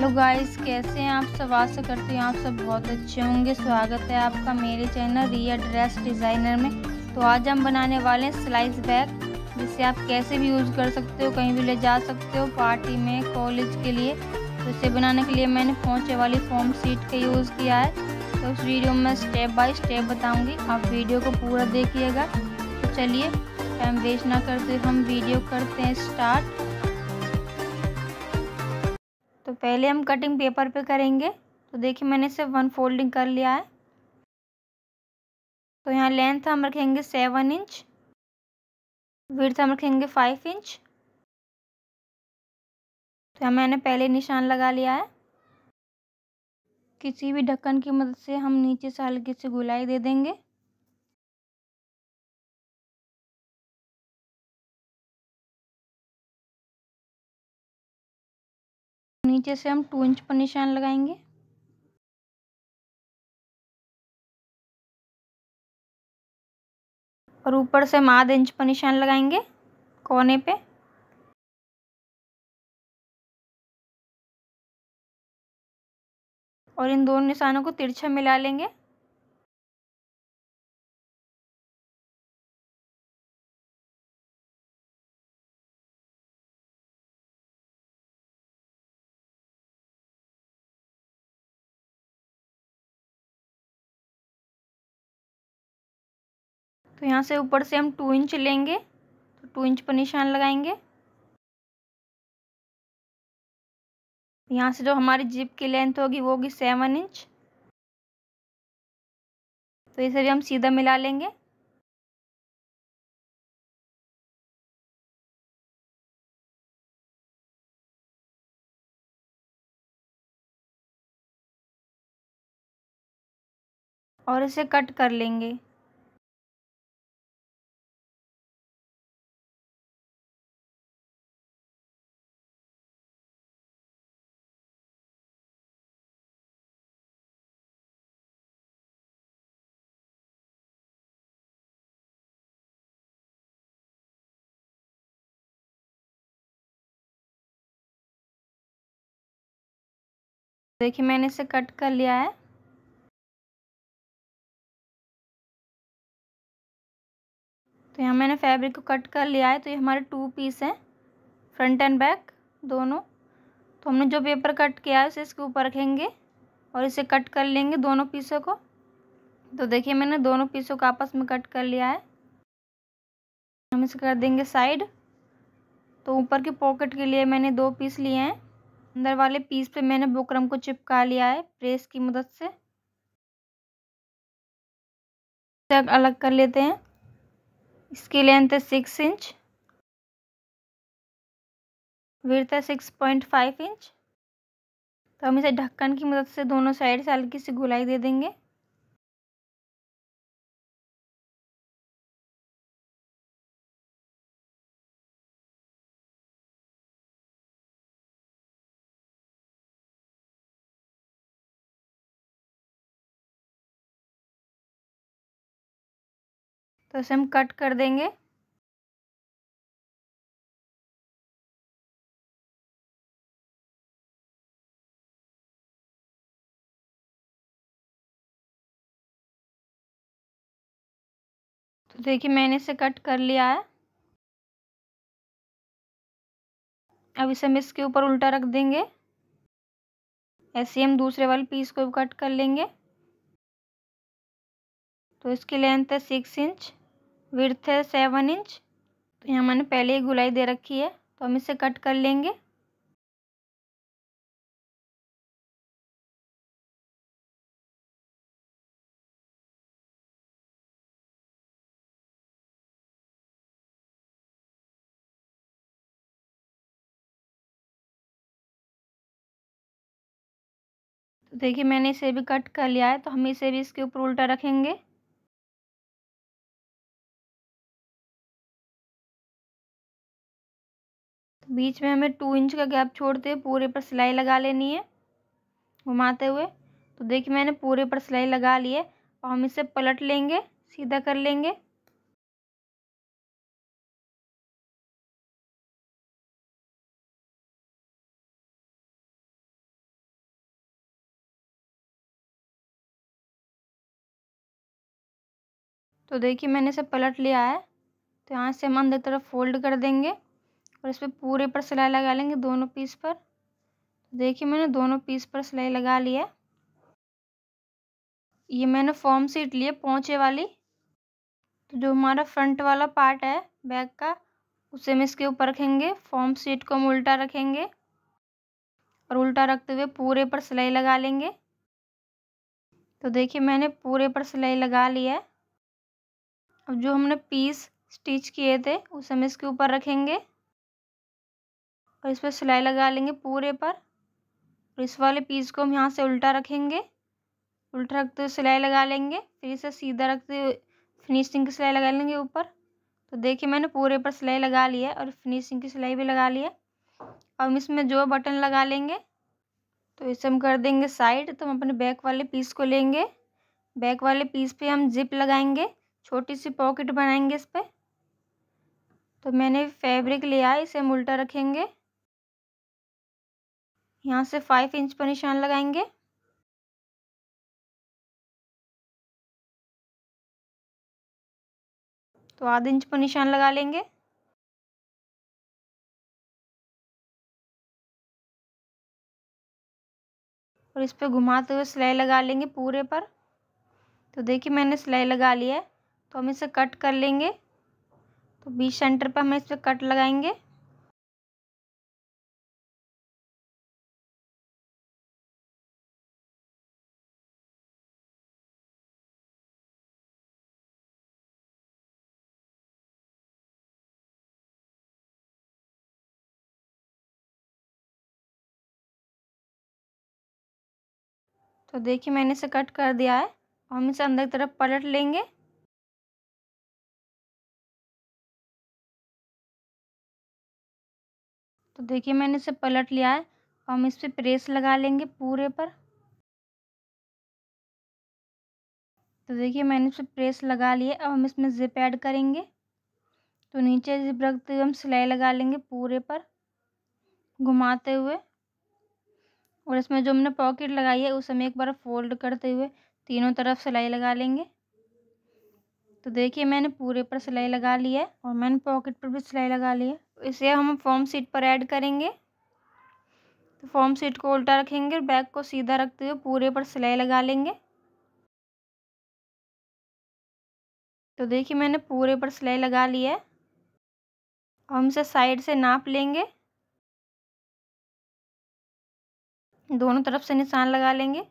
hello guys कैसे हैं आप सब आशा करती हूँ आप सब बहुत अच्छे होंगे स्वागत है आपका मेरे चैनल रिया ड्रेस डिज़ाइनर में तो आज हम बनाने वाले हैं स्लाइस बैग जिसे आप कैसे भी यूज़ कर सकते हो कहीं भी ले जा सकते हो पार्टी में कॉलेज के लिए तो इसे बनाने के लिए मैंने पहुँचे वाली फॉर्म सीट का यूज़ किया है तो उस वीडियो में स्टेप बाई स्टेप बताऊँगी आप वीडियो को पूरा देखिएगा तो चलिए टाइम वेस्ट ना करते हम वीडियो करते हैं स्टार्ट पहले हम कटिंग पेपर पे करेंगे तो देखिए मैंने इसे वन फोल्डिंग कर लिया है तो यहाँ लेंथ हम रखेंगे सेवन इंच विड्थ हम रखेंगे फाइव इंच तो यहाँ मैंने पहले निशान लगा लिया है किसी भी ढक्कन की मदद से हम नीचे से हल्की से गुलाई दे देंगे नीचे से हम टू इंच पर निशान लगाएंगे और ऊपर से हम आध इंच पर निशान लगाएंगे कोने पे और इन दोनों निशानों को तिरछा मिला लेंगे तो यहाँ से ऊपर से हम टू इंच लेंगे तो टू इंच पर निशान लगाएंगे यहाँ से जो हमारी जिप की लेंथ होगी वो होगी सेवन इंच तो इसे भी हम सीधा मिला लेंगे और इसे कट कर लेंगे देखिए मैंने इसे कट कर लिया है तो यहाँ मैंने फैब्रिक को कट कर लिया है तो ये हमारे टू पीस हैं फ्रंट एंड बैक दोनों तो हमने जो पेपर कट किया है उसे इसके ऊपर रखेंगे और इसे कट कर लेंगे दोनों पीसों को तो देखिए मैंने दोनों पीसों को आपस में कट कर लिया है हम इसे कर देंगे साइड तो ऊपर की पॉकेट के लिए मैंने दो पीस लिए हैं अंदर वाले पीस पे मैंने बुकरम को चिपका लिया है प्रेस की मदद से तक अलग कर लेते हैं इसकी लेंथ है सिक्स इंच विर्थ है सिक्स पॉइंट फाइव इंच तो हम इसे ढक्कन की मदद से दोनों साइड से हल्की सी घुलाई दे देंगे तो इसे हम कट कर देंगे तो देखिए मैंने इसे कट कर लिया है अब इसे हम इसके ऊपर उल्टा रख देंगे ऐसे हम दूसरे वाले पीस को भी कट कर लेंगे तो इसकी लेंथ है सिक्स इंच विर्थ है सेवन इंच तो यहाँ मैंने पहले ही गुलाई दे रखी है तो हम इसे कट कर लेंगे तो देखिए मैंने इसे भी कट कर लिया है तो हम इसे भी इसके ऊपर उल्टा रखेंगे बीच में हमें टू इंच का गैप छोड़ते हुए पूरे पर सिलाई लगा लेनी है घुमाते हुए तो देखिए मैंने पूरे पर सिलाई लगा ली है और हम इसे पलट लेंगे सीधा कर लेंगे तो देखिए मैंने इसे पलट लिया है तो यहाँ से हम अंदर तरफ फोल्ड कर देंगे और इस पर पूरे पर सिलाई लगा लेंगे दोनों पीस पर तो देखिए मैंने दोनों पीस पर सिलाई लगा लिया ये मैंने फॉर्म सीट लिया पहुँचे वाली तो जो हमारा फ्रंट वाला पार्ट है बैग का उसे हम इसके ऊपर रखेंगे फॉर्म सीट को हम उल्टा रखेंगे और उल्टा रखते हुए पूरे पर सिलाई लगा लेंगे तो देखिए मैंने पूरे पर सिलाई लगा लिया है अब जो हमने पीस स्टिच किए थे उसे हम इसके ऊपर रखेंगे और इस पर सिलाई लगा लेंगे पूरे पर और इस वाले पीस को हम यहाँ से उल्टा रखेंगे उल्टा रखते तो हुए सिलाई लगा लेंगे फिर इसे सीधा रखते हुए फिनिशिंग की सिलाई लगा लेंगे ऊपर तो देखिए मैंने पूरे पर सिलाई लगा ली है और फिनिशिंग की सिलाई भी लगा ली है अब हम इसमें जो बटन लगा लेंगे तो इसे हम कर देंगे साइड तो हम अपने बैक वाले पीस को लेंगे बैक वाले पीस पे हम जिप लगाएंगे छोटी सी पॉकेट बनाएंगे इस पर तो मैंने फैब्रिक लिया है इसे हम उल्टा रखेंगे यहाँ से फाइव इंच पर निशान लगाएंगे तो आध इंच पर निशान लगा लेंगे और इस पर घुमाते हुए सिलाई लगा लेंगे पूरे पर तो देखिए मैंने सिलाई लगा लिया है तो हम इसे कट कर लेंगे तो बीच सेंटर पर हम इस पर कट लगाएंगे तो देखिए मैंने इसे कट कर दिया है हम इसे अंदर की तरफ पलट लेंगे तो देखिए मैंने इसे पलट लिया है हम इस पर प्रेस लगा लेंगे पूरे पर तो देखिए मैंने इस पर प्रेस लगा लिए अब हम इसमें जिप ऐड करेंगे तो नीचे जिप रखते हुए हम सिलाई लगा लेंगे पूरे पर घुमाते हुए और इसमें जो हमने पॉकेट लगाई है उस हमें एक बार फोल्ड करते हुए तीनों तरफ सिलाई लगा लेंगे तो देखिए मैंने पूरे पर सिलाई लगा ली है और मैंने पॉकेट पर भी सिलाई लगा ली है तो इसे हम फॉर्म सीट पर ऐड करेंगे तो फॉर्म सीट को उल्टा रखेंगे और बैक को सीधा रखते हुए पूरे पर सिलाई लगा लेंगे तो देखिए मैंने पूरे पर सिलाई लगा ली है हम इसे साइड से नाप लेंगे दोनों तरफ से निशान लगा लेंगे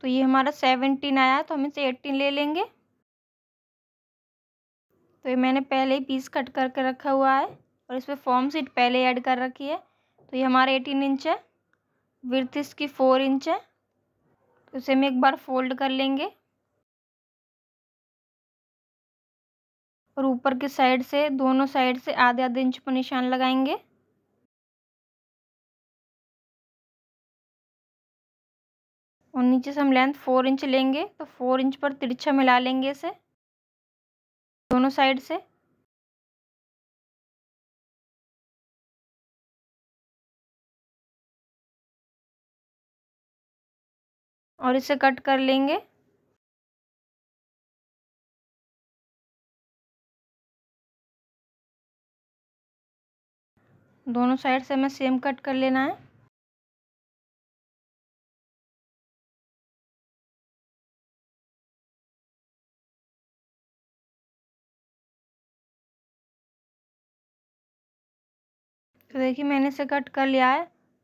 तो ये हमारा सेवनटीन आया तो हम इसे एट्टीन ले लेंगे तो ये मैंने पहले ही पीस कट करके रखा हुआ है और इस पर फॉर्म सीट पहले ऐड कर रखी है तो ये हमारा एटीन इंच है विर्थ इसकी फोर इंच है तो इसे हम एक बार फोल्ड कर लेंगे और ऊपर की साइड से दोनों साइड से आधे आधे इंच पर निशान लगाएंगे और नीचे से हम लेंथ फोर इंच लेंगे तो फोर इंच पर तिरछा मिला लेंगे इसे दोनों साइड से और इसे कट कर लेंगे दोनों साइड से हमें सेम कट कर लेना है तो देखिए मैंने इसे कट कर लिया है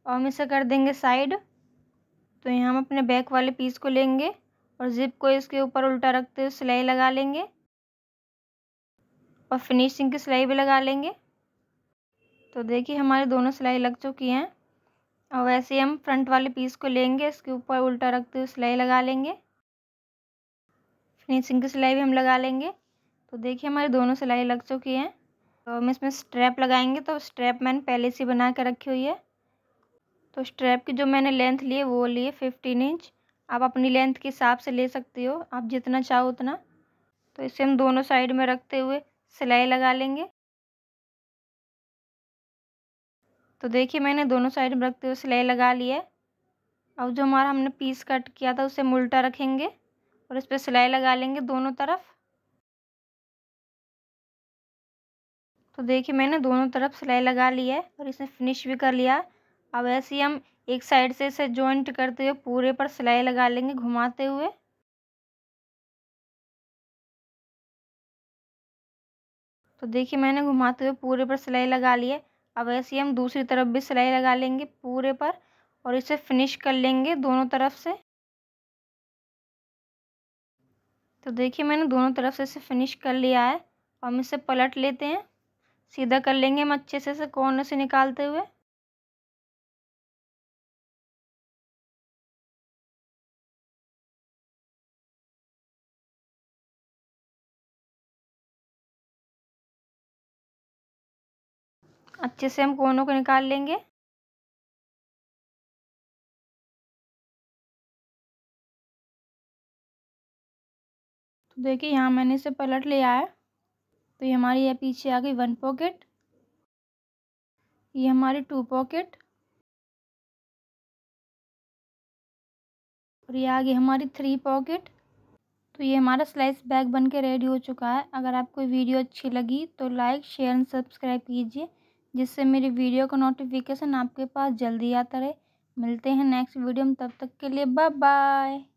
और हम इसे कर देंगे साइड तो यहाँ हम अपने बैक वाले पीस को लेंगे और जिप को इसके ऊपर उल्टा रखते हुए सिलाई लगा लेंगे और फिनिशिंग की सिलाई भी लगा लेंगे तो देखिए हमारे दोनों सिलाई लग चुकी हैं और वैसे हम फ्रंट वाले पीस को लेंगे इसके ऊपर उल्टा रखते हुए सिलाई लगा लेंगे फिनिशिंग की सिलाई भी हम लगा लेंगे तो देखिए हमारी दोनों सिलाई लग चुकी हैं तो हम इसमें स्ट्रैप लगाएंगे तो स्ट्रैप मैंने पहले से बना के रखी हुई है तो स्ट्रैप की जो मैंने लेंथ लिए वो लिए फिफ्टीन इंच आप अपनी लेंथ के हिसाब से ले सकते हो आप जितना चाहो उतना तो इसे हम दोनों साइड में रखते हुए सिलाई लगा लेंगे तो देखिए मैंने दोनों साइड में रखते हुए सिलाई लगा ली है अब जो हमारा हमने पीस कट किया था उसे उल्टा रखेंगे और इस पर सिलाई लगा लेंगे दोनों तरफ तो देखिए मैंने दोनों तरफ सिलाई लगा ली है और इसने फिनिश भी कर लिया है अब ऐसे ही हम एक साइड से इसे जॉइंट करते हुए पूरे पर सिलाई लगा लेंगे घुमाते हुए तो देखिए मैंने घुमाते हुए पूरे पर सिलाई लगा ली है अब ऐसे हम दूसरी तरफ भी सिलाई लगा लेंगे पूरे पर और इसे फिनिश कर लेंगे दोनों तरफ से तो देखिए मैंने दोनों तरफ से इसे फिनिश कर लिया है हम इसे पलट लेते हैं सीधा कर लेंगे हम अच्छे से इसे कॉर्नर से निकालते हुए अच्छे से हम कोनों को निकाल लेंगे तो देखिए यहाँ मैंने इसे पलट लिया है तो ये हमारी ये पीछे आ गई वन पॉकेट ये हमारी टू पॉकेट और ये आ गई हमारी थ्री पॉकेट तो ये हमारा स्लाइस बैग बन के रेडी हो चुका है अगर आपको वीडियो अच्छी लगी तो लाइक शेयर एंड सब्सक्राइब कीजिए जिससे मेरी वीडियो का नोटिफिकेशन आपके पास जल्दी आता रहे मिलते हैं नेक्स्ट वीडियो में तब तक के लिए बाय बाय